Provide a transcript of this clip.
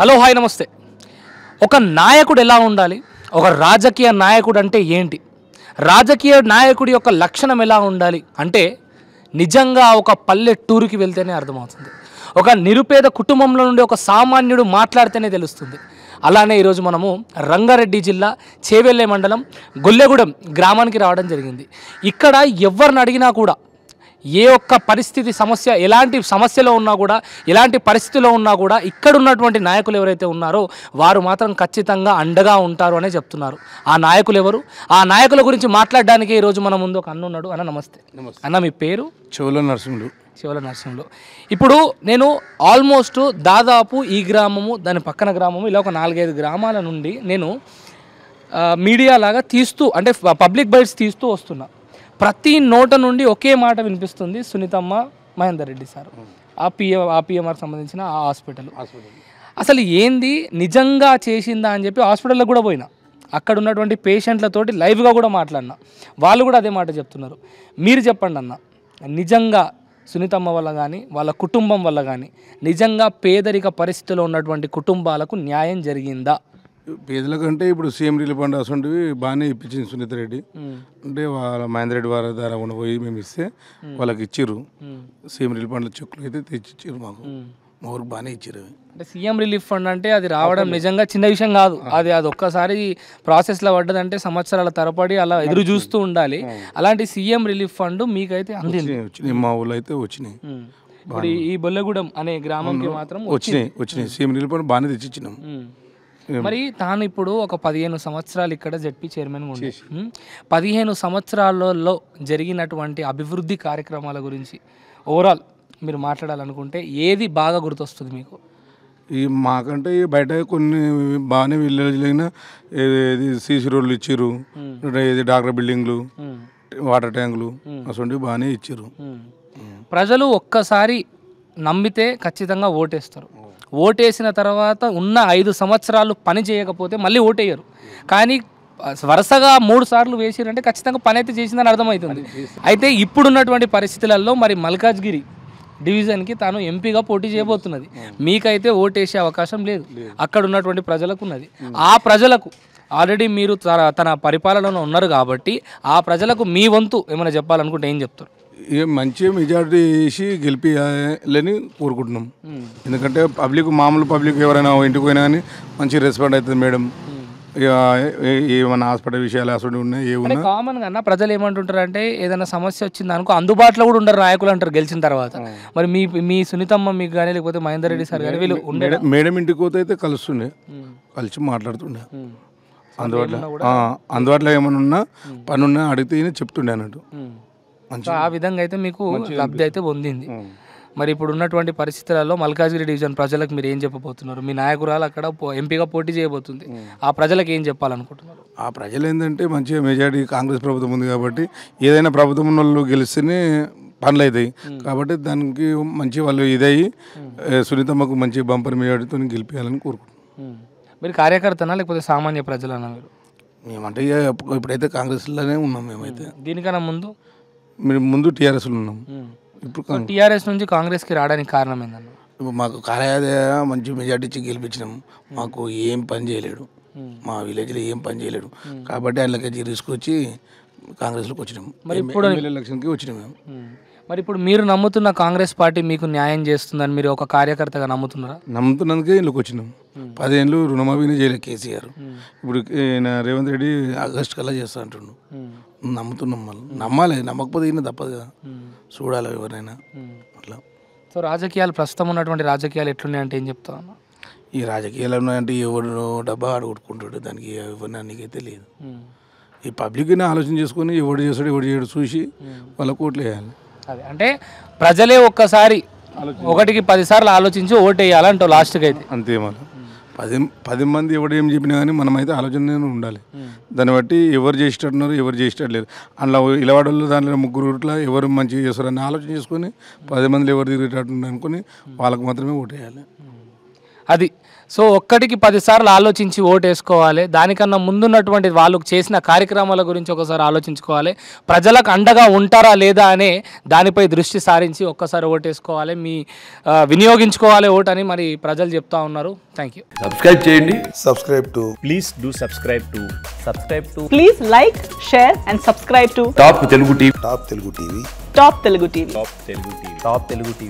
Hello hi నమస్తే ఒక నాయకుడు ఎలా ఉండాలి ఒక రాజకీయ నాయకుడు అంటే ఏంటి రాజకీయ నాయకుడి యొక్క లక్షణం ఎలా ఉండాలి అంటే నిజంగా ఒక పల్లెటూరుకి వెళ్తేనే అర్థమవుతుంది ఒక నిరుపేద కుటుంబంలో నుండి ఒక సామాన్యుడు మాట్లాడితేనే తెలుస్తుంది అలానే ఈరోజు మనము రంగారెడ్డి జిల్లా చేవెల్లే మండలం గొల్లెగూడెం గ్రామానికి రావడం జరిగింది ఇక్కడ ఎవరిని అడిగినా కూడా ఏ ఒక్క పరిస్థితి సమస్య ఎలాంటి సమస్యలో ఉన్నా కూడా ఎలాంటి పరిస్థితిలో ఉన్నా కూడా ఇక్కడ ఉన్నటువంటి నాయకులు ఎవరైతే ఉన్నారో వారు మాత్రం ఖచ్చితంగా అండగా ఉంటారు అనే చెప్తున్నారు ఆ నాయకులు ఎవరు ఆ నాయకుల గురించి మాట్లాడడానికి ఈరోజు మన ముందు ఒక అన్న ఉన్నాడు అన్న నమస్తే అన్న మీ పేరు చెవుల నరసింహుడు శివల నరసింహుడు ఇప్పుడు నేను ఆల్మోస్ట్ దాదాపు ఈ గ్రామము దాని పక్కన గ్రామము ఇలా ఒక నాలుగైదు గ్రామాల నుండి నేను మీడియా లాగా తీస్తూ అంటే పబ్లిక్ బైట్స్ తీస్తూ వస్తున్నా ప్రతి నోట నుండి ఒకే మాట వినిపిస్తుంది సునీతమ్మ మహేందర్ రెడ్డి సార్ ఆ పిఎం ఆ పిఎంఆర్ సంబంధించిన ఆ హాస్పిటల్ అసలు ఏంది నిజంగా చేసిందా అని చెప్పి హాస్పిటల్లో కూడా పోయినా అక్కడ ఉన్నటువంటి పేషెంట్లతోటి లైవ్గా కూడా మాట్లాడినా వాళ్ళు కూడా అదే మాట చెప్తున్నారు మీరు చెప్పండి అన్న నిజంగా సునీతమ్మ వల్ల కానీ వాళ్ళ కుటుంబం వల్ల కానీ నిజంగా పేదరిక పరిస్థితిలో ఉన్నటువంటి కుటుంబాలకు న్యాయం జరిగిందా పేదల కంటే ఇప్పుడు సీఎం రిలీఫ్ ఫండ్ అసంటివి బాగానే ఇప్పించింది సునీత రెడ్డి అంటే వాళ్ళ మహేంద్ర రెడ్డి వారి ద్వారా పోయి మేము ఇస్తే వాళ్ళకి ఇచ్చారు సీఎం రిలీఫ్ ఫండ్ చెక్కులు అయితే తెచ్చిచ్చారు మాకు మా ఊరికి బాగానే ఇచ్చారు అంటే సీఎం రిలీఫ్ ఫండ్ అంటే అది రావడం నిజంగా చిన్న విషయం కాదు అది అది ఒక్కసారి ప్రాసెస్లో పడ్డదంటే సంవత్సరాల తరపడి అలా ఎదురు చూస్తూ ఉండాలి అలాంటి సీఎం రిలీఫ్ ఫండ్ మీకైతే అందింది మా ఊళ్ళో అయితే వచ్చినాయి ఇప్పుడు ఈ బొల్లగూడెం అనే గ్రామంకి మాత్రం వచ్చినాయి వచ్చినాయి సీఎం రిలీఫ్ ఫండ్ బాగానే తెచ్చిచ్చినాం మరి తాను ఇప్పుడు ఒక పదిహేను సంవత్సరాలు ఇక్కడ జడ్పీ చైర్మన్ ఉండి పదిహేను సంవత్సరాలలో జరిగినటువంటి అభివృద్ధి కార్యక్రమాల గురించి ఓవరాల్ మీరు మాట్లాడాలనుకుంటే ఏది బాగా గుర్తొస్తుంది మీకు ఈ మాకంటే బయట కొన్ని బాగానే విలేజ్లైనా ఏది సీసీ రోడ్లు ఇచ్చారు ఏది డాక్టర్ బిల్డింగ్లు వాటర్ ట్యాంకులు అటువంటివి బాగానే ఇచ్చారు ప్రజలు ఒక్కసారి నమ్మితే ఖచ్చితంగా ఓటేస్తారు ఓటేసిన తర్వాత ఉన్న ఐదు సంవత్సరాలు పని చేయకపోతే మళ్ళీ ఓటేయరు కానీ వరుసగా మూడు సార్లు వేసిరంటే ఖచ్చితంగా పని అయితే చేసిందని అర్థమవుతుంది అయితే ఇప్పుడున్నటువంటి పరిస్థితులలో మరి మల్కాజ్గిరి డివిజన్కి తాను ఎంపీగా పోటీ చేయబోతున్నది మీకైతే ఓటేసే అవకాశం లేదు అక్కడ ఉన్నటువంటి ప్రజలకు ఉన్నది ఆ ప్రజలకు ఆల్రెడీ మీరు తన పరిపాలనలో ఉన్నారు కాబట్టి ఆ ప్రజలకు మీ వంతు ఏమైనా చెప్పాలనుకుంటే ఏం చెప్తారు ఏం మంచి మెజారిటీ వేసి గెలిపియాలని కోరుకుంటున్నాం ఎందుకంటే పబ్లిక్ మామూలు పబ్లిక్ ఎవరైనా ఇంటికి పోయినా కానీ మంచి రెస్పాండ్ అవుతుంది మేడం hmm. ఏమన్నా హాస్పిటల్ విషయాలు అసలు ఉన్నాయి ఏమన్నా కామన్ గా ప్రజలు ఏమంటుంటారు అంటే ఏదైనా సమస్య వచ్చింది అనుకో అందుబాటులో కూడా ఉండరు నాయకులు అంటారు గెలిచిన తర్వాత hmm. మరి మీ మీ సునీతమ్మ మీకు కానీ లేకపోతే మహేందర్ రెడ్డి సార్ కానీ వీళ్ళు మేడం ఇంటికి పోతే అయితే కలుస్తుండే hmm. కలిసి మాట్లాడుతుండే అందుబాటులో అందుబాటులో ఏమైనా ఉన్నా పనున్నా అడిగితే చెప్తుండే అన్నట్టు సో ఆ విధంగా అయితే మీకు లబ్ధి అయితే పొందింది మరి ఇప్పుడు ఉన్నటువంటి పరిస్థితులలో మల్కాజ్గిరి డివిజన్ ప్రజలకు మీరు ఏం చెప్పబోతున్నారు మీ నాయకురాలు అక్కడ ఎంపీగా పోటీ చేయబోతుంది ఆ ప్రజలకు ఏం చెప్పాలనుకుంటున్నారు ఆ ప్రజలు ఏంటంటే మంచిగా మెజారిటీ కాంగ్రెస్ ప్రభుత్వం ఉంది కాబట్టి ఏదైనా ప్రభుత్వం వాళ్ళు గెలిస్తేనే పనులు అవుతాయి కాబట్టి దానికి మంచి వాళ్ళు ఇదయ్యి సునీతమ్మకు మంచి బంపర్ మెజారిటీతో గెలిపించాలని కోరుకుంటున్నాను మీరు కార్యకర్తనా లేకపోతే సామాన్య ప్రజలనా మీరు మేమంటే ఇప్పుడైతే కాంగ్రెస్లోనే ఉన్నాం మేమైతే దీనికన్నా ముందు మేము ముందు టీఆర్ఎస్లో ఉన్నాం ఇప్పుడు టీఆర్ఎస్ నుంచి కాంగ్రెస్కి రావడానికి కారణం ఏందన్న ఇప్పుడు మాకు కార్యాలయ మంచి మెజార్టీ ఇచ్చి గెలిపించినాం మాకు ఏం పని చేయలేడు మా విలేజ్లో ఏం పని చేయలేడు కాబట్టి అందులోకి రిస్క్ వచ్చి కాంగ్రెస్లోకి వచ్చినాం మరి ఇప్పుడు ఎలక్షన్కి మేము మరి ఇప్పుడు మీరు నమ్ముతున్న కాంగ్రెస్ పార్టీ మీకు న్యాయం చేస్తుందని మీరు ఒక కార్యకర్తగా నమ్ముతున్నారా నమ్ముతున్నందుకే ఇందులోకి వచ్చినాం పదేళ్ళు రుణమాఫీని చేయలేదు కేసీఆర్ ఇప్పుడు రేవంత్ రెడ్డి ఆగస్ట్ కల్లా చేస్తా అంటుండు నమ్ముతున్నాం మళ్ళీ నమ్మాలి నమ్మకపోతే ఈయన తప్పదు కదా చూడాలి ఎవరైనా అట్లా సో రాజకీయాలు ప్రస్తుతం ఉన్నటువంటి రాజకీయాలు ఎట్లున్నాయంటే ఏం చెప్తా ఈ రాజకీయాలు ఉన్నాయంటే ఎవరు డబ్బా ఆడుకుంటుంటాడు దానికి ఎవరిని అన్నికైతే లేదు ఈ పబ్లిక్ని ఆలోచన చేసుకుని ఎవడు చేస్తాడు ఎవడు చేయడు చూసి వాళ్ళ ఓట్లు వేయాలి అది అంటే ప్రజలే ఒక్కసారి ఒకటికి పదిసార్లు ఆలోచించి ఓటు వేయాలంటావు లాస్ట్కి అయితే అంతే మళ్ళీ పది పది మంది ఎవడు ఏం చెప్పినా కానీ మనమైతే ఆలోచన ఉండాలి దాన్ని బట్టి ఎవరు చేసేటట్టున్నారు ఎవరు చేసేటట్టు లేరు అందులో ఇలవాడలు దాంట్లో ఇట్లా ఎవరు మంచిగా చేస్తారని ఆలోచన చేసుకొని పది మందిలో ఎవరు తిరిగేటట్టు అనుకుని వాళ్ళకు మాత్రమే ఓటు వేయాలి అది సో ఒక్కటికి పదిసార్లు ఆలోచించి ఓటు వేసుకోవాలి దానికన్నా ముందున్నటువంటి వాళ్ళు చేసిన కార్యక్రమాల గురించి ఒకసారి ఆలోచించుకోవాలి ప్రజలకు అండగా ఉంటారా లేదా అనే దానిపై దృష్టి సారించి ఒక్కసారి ఓటు వేసుకోవాలి మీ వినియోగించుకోవాలి ఓట్ అని మరి ప్రజలు చెప్తా ఉన్నారు థ్యాంక్ యూ సబ్స్క్రైబ్ చేయండి subscribe to please do subscribe to subscribe to please like share and subscribe to top Telugu TV top Telugu TV top Telugu TV top Telugu TV top Telugu TV